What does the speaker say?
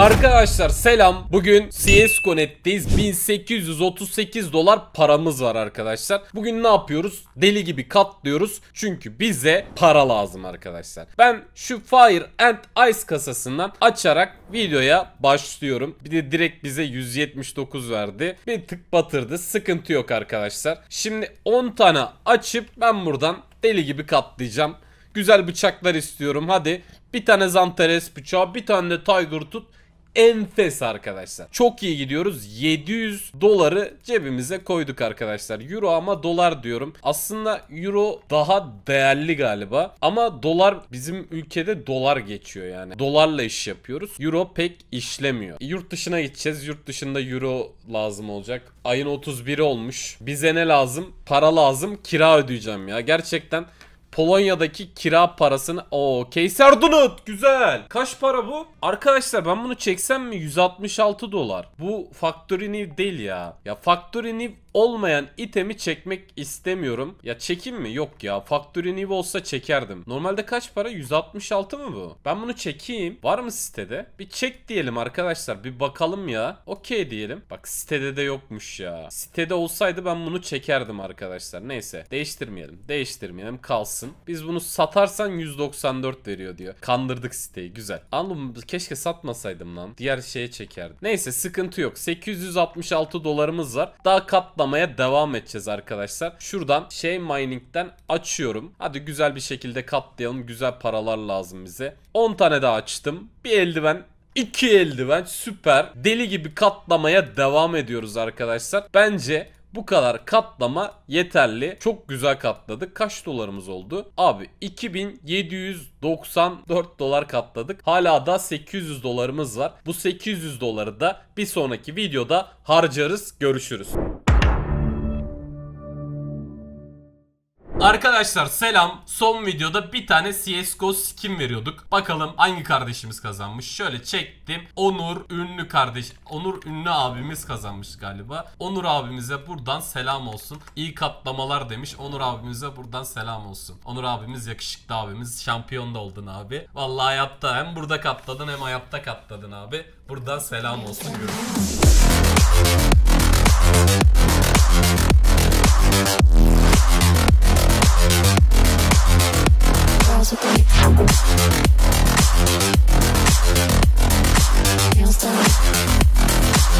Arkadaşlar selam. Bugün CSGO Net'teyiz. 1838 dolar paramız var arkadaşlar. Bugün ne yapıyoruz? Deli gibi katlıyoruz. Çünkü bize para lazım arkadaşlar. Ben şu Fire and Ice kasasından açarak videoya başlıyorum. Bir de direkt bize 179 verdi. Bir tık batırdı. Sıkıntı yok arkadaşlar. Şimdi 10 tane açıp ben buradan deli gibi katlayacağım. Güzel bıçaklar istiyorum. Hadi bir tane Zanteres bıçağı, bir tane de Tiger tut enfes arkadaşlar. Çok iyi gidiyoruz. 700 doları cebimize koyduk arkadaşlar. Euro ama dolar diyorum. Aslında euro daha değerli galiba. Ama dolar bizim ülkede dolar geçiyor yani. Dolarla iş yapıyoruz. Euro pek işlemiyor. E, yurt dışına gideceğiz. Yurt dışında euro lazım olacak. Ayın 31'i olmuş. Bize ne lazım? Para lazım. Kira ödeyeceğim ya. Gerçekten Polonya'daki kira parasını... o Keyser Donut güzel. Kaç para bu? Arkadaşlar ben bunu çeksem mi? 166 dolar. Bu Factory New değil ya. Ya Factory New olmayan itemi çekmek istemiyorum. Ya çekim mi? Yok ya. Factory New olsa çekerdim. Normalde kaç para? 166 mı bu? Ben bunu çekeyim. Var mı sitede? Bir çek diyelim arkadaşlar. Bir bakalım ya. Okey diyelim. Bak sitede de yokmuş ya. Sitede olsaydı ben bunu çekerdim arkadaşlar. Neyse. Değiştirmeyelim. Değiştirmeyelim. Kalsın. Biz bunu satarsan 194 veriyor diyor. Kandırdık siteyi. Güzel. Anladım. Keşke satmasaydım lan. Diğer şeye çekerdim. Neyse sıkıntı yok. 866 dolarımız var. Daha kat toplamaya devam edeceğiz arkadaşlar. Şuradan şey mining'den açıyorum. Hadi güzel bir şekilde katlayalım. Güzel paralar lazım bize. 10 tane daha açtım. Bir eldiven iki eldiven süper. Deli gibi katlamaya devam ediyoruz arkadaşlar. Bence bu kadar katlama yeterli. Çok güzel katladık. Kaç dolarımız oldu? Abi 2794 dolar katladık. Hala da 800 dolarımız var. Bu 800 doları da bir sonraki videoda harcarız. Görüşürüz. Arkadaşlar selam. Son videoda bir tane CSGO skin veriyorduk. Bakalım hangi kardeşimiz kazanmış. Şöyle çektim. Onur Ünlü kardeş. Onur Ünlü abimiz kazanmış galiba. Onur abimize buradan selam olsun. İyi kaplamalar demiş. Onur abimize buradan selam olsun. Onur abimiz yakışıklı abimiz. Şampiyon da oldun abi. Vallahi hayatta hem burada katladın hem hayatta katladın abi. Buradan selam olsun. Görüşürüz.